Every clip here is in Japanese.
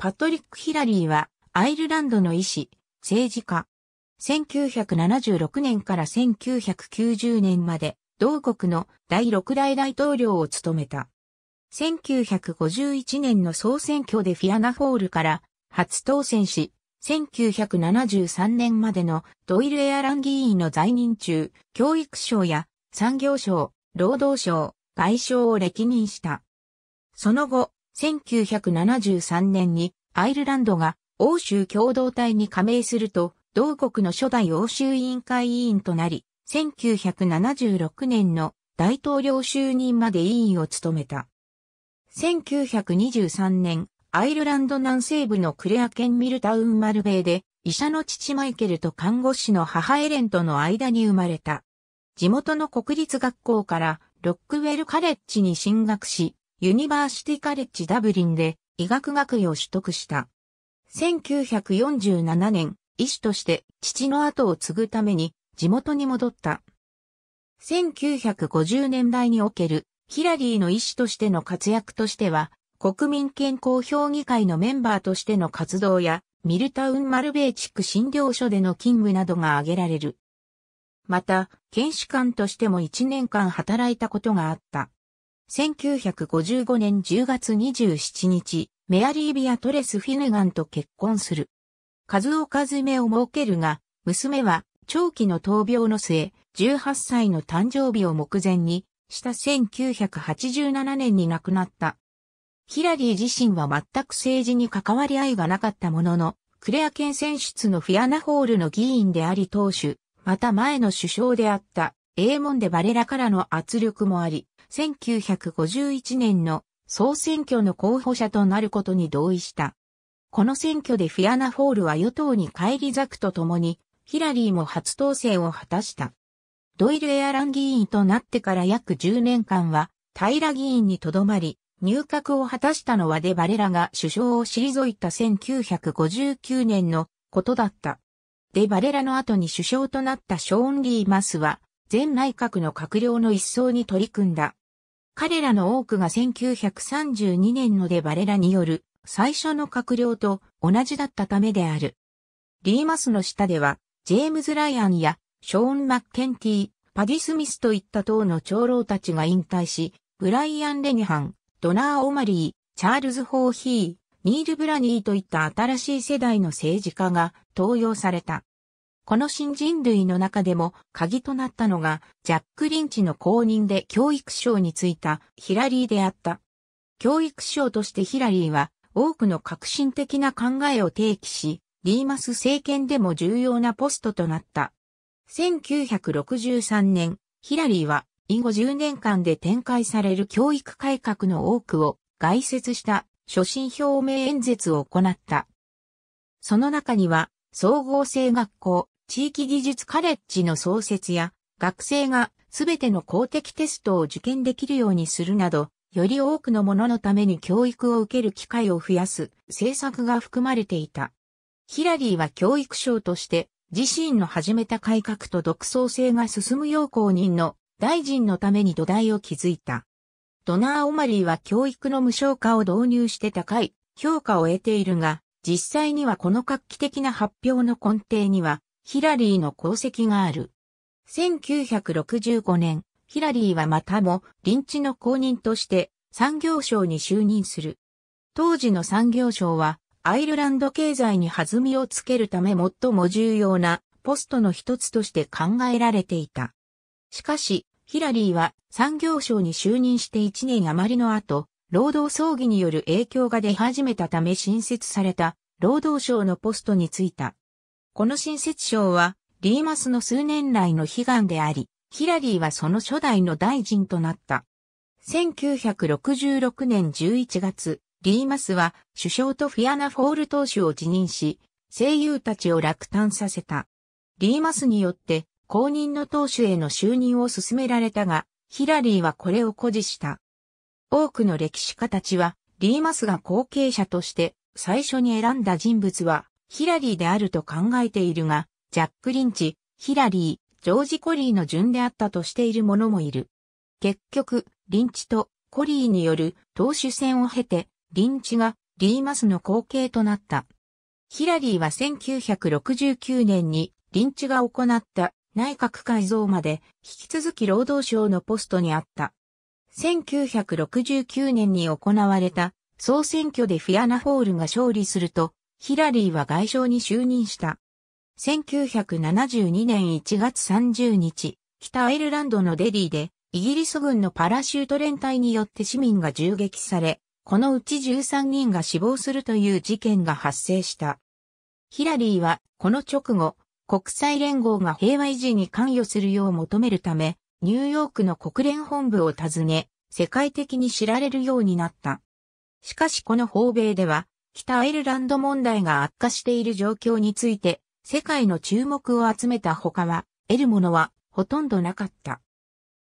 パトリック・ヒラリーは、アイルランドの医師、政治家。1976年から1990年まで、同国の第6代大統領を務めた。1951年の総選挙でフィアナ・ホールから初当選し、1973年までのドイルエアラン議員の在任中、教育省や産業省、労働省、外相を歴任した。その後、1973年にアイルランドが欧州共同体に加盟すると、同国の初代欧州委員会委員となり、1976年の大統領就任まで委員を務めた。1923年、アイルランド南西部のクレア県ミルタウンマルベイで、医者の父マイケルと看護師の母エレンとの間に生まれた。地元の国立学校からロックウェルカレッジに進学し、ユニバーシティカレッジダブリンで医学学位を取得した。1947年、医師として父の後を継ぐために地元に戻った。1950年代におけるヒラリーの医師としての活躍としては、国民健康評議会のメンバーとしての活動や、ミルタウン・マルベーチック診療所での勤務などが挙げられる。また、検視官としても1年間働いたことがあった。1955年10月27日、メアリー・ビア・トレス・フィネガンと結婚する。数を数めを設けるが、娘は長期の闘病の末、18歳の誕生日を目前に、した1987年に亡くなった。ヒラリー自身は全く政治に関わり合いがなかったものの、クレア県選出のフィアナホールの議員であり党首、また前の首相であった。英文でバレラからの圧力もあり、1951年の総選挙の候補者となることに同意した。この選挙でフィアナ・フォールは与党に返り咲くとともに、ヒラリーも初当選を果たした。ドイルエアラン議員となってから約10年間は、平議員にとどまり、入閣を果たしたのはデバレラが首相を退いた1959年のことだった。デバレラの後に首相となったショーン・リーマスは、前内閣の閣僚の一層に取り組んだ。彼らの多くが1932年のデバレラによる最初の閣僚と同じだったためである。リーマスの下では、ジェームズ・ライアンやショーン・マッケンティー、パディ・スミスといった党の長老たちが引退し、ブライアン・レニハン、ドナー・オマリー、チャールズ・ホーヒー、ニール・ブラニーといった新しい世代の政治家が登用された。この新人類の中でも鍵となったのが、ジャック・リンチの公認で教育省に就いたヒラリーであった。教育省としてヒラリーは多くの革新的な考えを提起し、リーマス政権でも重要なポストとなった。1963年、ヒラリーは以後10年間で展開される教育改革の多くを概説した所信表明演説を行った。その中には、総合性学校、地域技術カレッジの創設や、学生がすべての公的テストを受験できるようにするなど、より多くの者のために教育を受ける機会を増やす政策が含まれていた。ヒラリーは教育省として自身の始めた改革と独創性が進むよう公認の大臣のために土台を築いた。ドナー・オマリーは教育の無償化を導入して高い評価を得ているが、実際にはこの画期的な発表の根底にはヒラリーの功績がある。1965年、ヒラリーはまたも臨地の公認として産業省に就任する。当時の産業省はアイルランド経済に弾みをつけるため最も重要なポストの一つとして考えられていた。しかし、ヒラリーは産業省に就任して1年余りの後、労働争議による影響が出始めたため新設された労働省のポストに就いた。この新設省は、リーマスの数年来の悲願であり、ヒラリーはその初代の大臣となった。1966年11月、リーマスは首相とフィアナ・フォール党首を辞任し、声優たちを落胆させた。リーマスによって公認の党首への就任を進められたが、ヒラリーはこれを誇示した。多くの歴史家たちは、リーマスが後継者として最初に選んだ人物は、ヒラリーであると考えているが、ジャック・リンチ、ヒラリー、ジョージ・コリーの順であったとしている者もいる。結局、リンチとコリーによる党首選を経て、リンチがリーマスの後継となった。ヒラリーは1969年にリンチが行った内閣改造まで引き続き労働省のポストにあった。1969年に行われた総選挙でフィアナ・ホールが勝利するとヒラリーは外相に就任した。1972年1月30日、北アイルランドのデリーで、イギリス軍のパラシュート連隊によって市民が銃撃され、このうち13人が死亡するという事件が発生した。ヒラリーは、この直後、国際連合が平和維持に関与するよう求めるため、ニューヨークの国連本部を訪ね、世界的に知られるようになった。しかしこの訪米では、北アイルランド問題が悪化している状況について、世界の注目を集めた他は、得るものはほとんどなかった。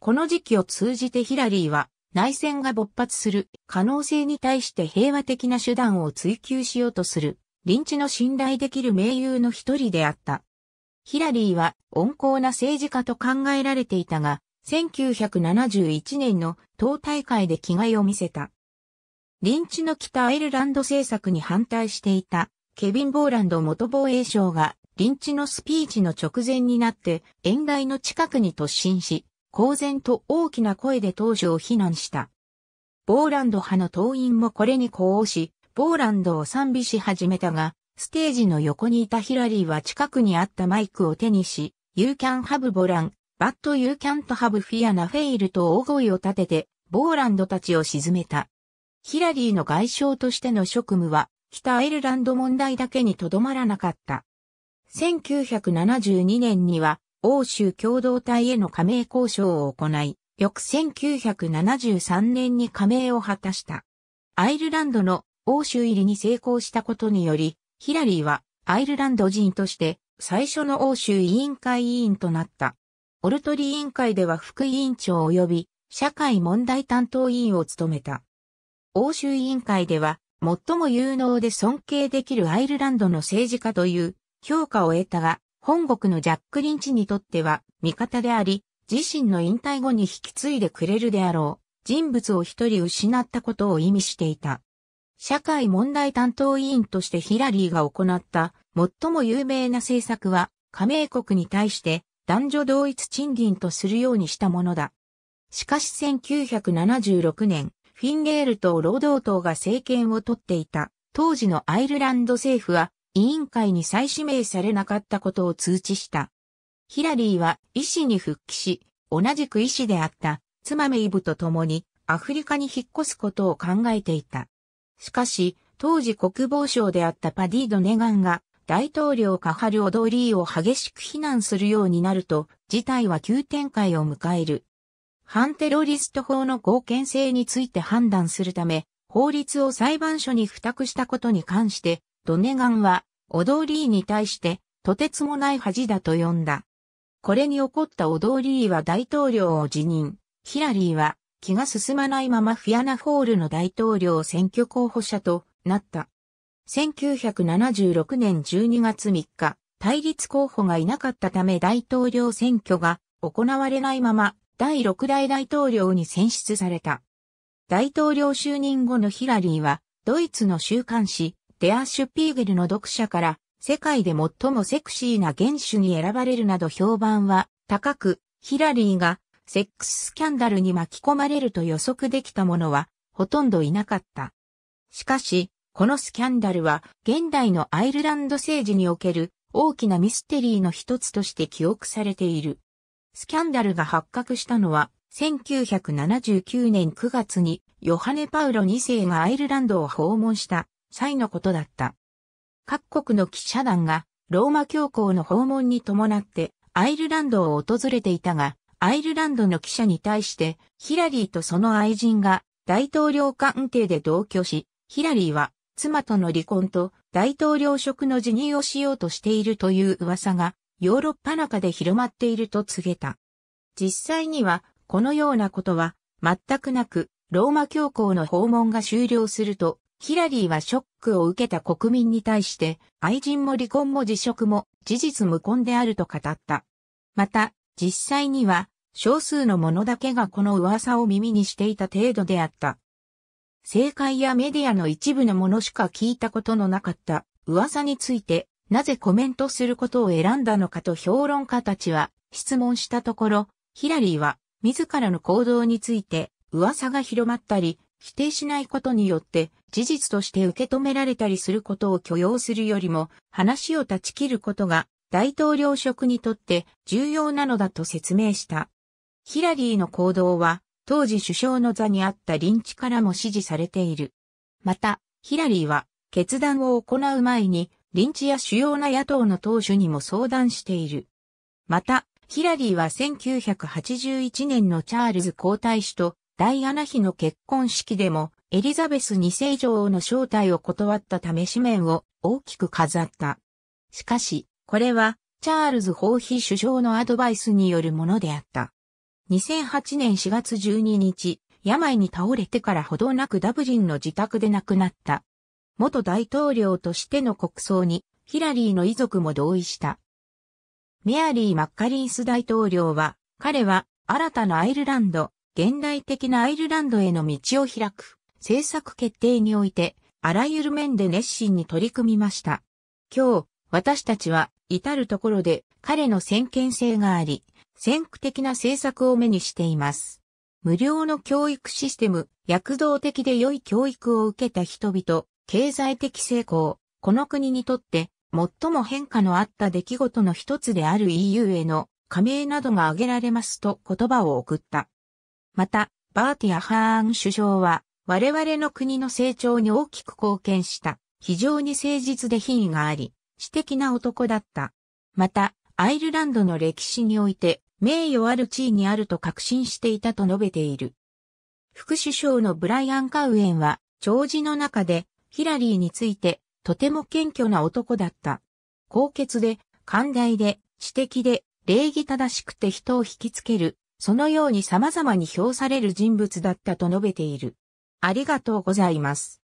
この時期を通じてヒラリーは、内戦が勃発する可能性に対して平和的な手段を追求しようとする、臨地の信頼できる盟友の一人であった。ヒラリーは温厚な政治家と考えられていたが、1971年の党大会で気概を見せた。リンチの北アイルランド政策に反対していた、ケビン・ボーランド元防衛省が、リンチのスピーチの直前になって、遠台の近くに突進し、公然と大きな声で当初を非難した。ボーランド派の党員もこれに呼応し、ボーランドを賛美し始めたが、ステージの横にいたヒラリーは近くにあったマイクを手にし、You can have ボラン、but you can't have fear フェイルと大声を立てて、ボーランドたちを沈めた。ヒラリーの外相としての職務は、北アイルランド問題だけにとどまらなかった。1972年には、欧州共同体への加盟交渉を行い、翌1973年に加盟を果たした。アイルランドの欧州入りに成功したことにより、ヒラリーはアイルランド人として最初の欧州委員会委員となった。オルトリ委員会では副委員長及び社会問題担当委員を務めた。欧州委員会では、最も有能で尊敬できるアイルランドの政治家という評価を得たが、本国のジャック・リンチにとっては味方であり、自身の引退後に引き継いでくれるであろう人物を一人失ったことを意味していた。社会問題担当委員としてヒラリーが行った最も有名な政策は加盟国に対して男女同一賃金とするようにしたものだ。しかし1976年、フィンゲール党労働党が政権を取っていた。当時のアイルランド政府は委員会に再指名されなかったことを通知した。ヒラリーは医師に復帰し、同じく医師であった妻メイブと共にアフリカに引っ越すことを考えていた。しかし、当時国防省であったパディード・ネガンが大統領ハル・領ドリーを激しく非難するようになると、事態は急展開を迎える。反テロリスト法の合憲性について判断するため、法律を裁判所に付託したことに関して、ドネガンは、オドーリーに対して、とてつもない恥だと呼んだ。これに怒ったオドーリーは大統領を辞任。ヒラリーは、気が進まないままフィアナフォールの大統領選挙候補者となった。1976年12月3日、対立候補がいなかったため大統領選挙が行われないまま第6代大統領に選出された。大統領就任後のヒラリーは、ドイツの週刊誌、デア・シュピーゲルの読者から、世界で最もセクシーな元首に選ばれるなど評判は高く、ヒラリーがセックススキャンダルに巻き込まれると予測できた者はほとんどいなかった。しかし、このスキャンダルは現代のアイルランド政治における大きなミステリーの一つとして記憶されている。スキャンダルが発覚したのは、1979年9月にヨハネ・パウロ2世がアイルランドを訪問した際のことだった。各国の記者団がローマ教皇の訪問に伴ってアイルランドを訪れていたが、アイルランドの記者に対してヒラリーとその愛人が大統領官邸で同居し、ヒラリーは妻との離婚と大統領職の辞任をしようとしているという噂がヨーロッパ中で広まっていると告げた。実際には、このようなことは、全くなく、ローマ教皇の訪問が終了すると、ヒラリーはショックを受けた国民に対して、愛人も離婚も辞職も事実無根であると語った。また、実際には、少数の者だけがこの噂を耳にしていた程度であった。政界やメディアの一部のものしか聞いたことのなかった噂についてなぜコメントすることを選んだのかと評論家たちは質問したところ、ヒラリーは自らの行動について噂が広まったり、否定しないことによって事実として受け止められたりすることを許容するよりも話を断ち切ることが大統領職にとって重要なのだと説明した。ヒラリーの行動は当時首相の座にあったリンチからも支持されている。また、ヒラリーは決断を行う前にリンチや主要な野党の党首にも相談している。また、ヒラリーは1981年のチャールズ皇太子とダイアナ妃の結婚式でもエリザベス2世女王の招待を断ったため紙面を大きく飾った。しかし、これはチャールズ法妃首相のアドバイスによるものであった。2008年4月12日、病に倒れてからほどなくダブリンの自宅で亡くなった。元大統領としての国葬にヒラリーの遺族も同意した。メアリー・マッカリース大統領は、彼は新たなアイルランド、現代的なアイルランドへの道を開く政策決定において、あらゆる面で熱心に取り組みました。今日、私たちは至るところで彼の先見性があり、先駆的な政策を目にしています。無料の教育システム、躍動的で良い教育を受けた人々、経済的成功、この国にとって最も変化のあった出来事の一つである EU への加盟などが挙げられますと言葉を送った。また、バーティア・ハーン首相は、我々の国の成長に大きく貢献した、非常に誠実で品位があり、私的な男だった。また、アイルランドの歴史において、名誉ある地位にあると確信していたと述べている。副首相のブライアン・カウエンは、弔辞の中で、ヒラリーについて、とても謙虚な男だった。高潔で、寛大で、知的で、礼儀正しくて人を引きつける、そのように様々に評される人物だったと述べている。ありがとうございます。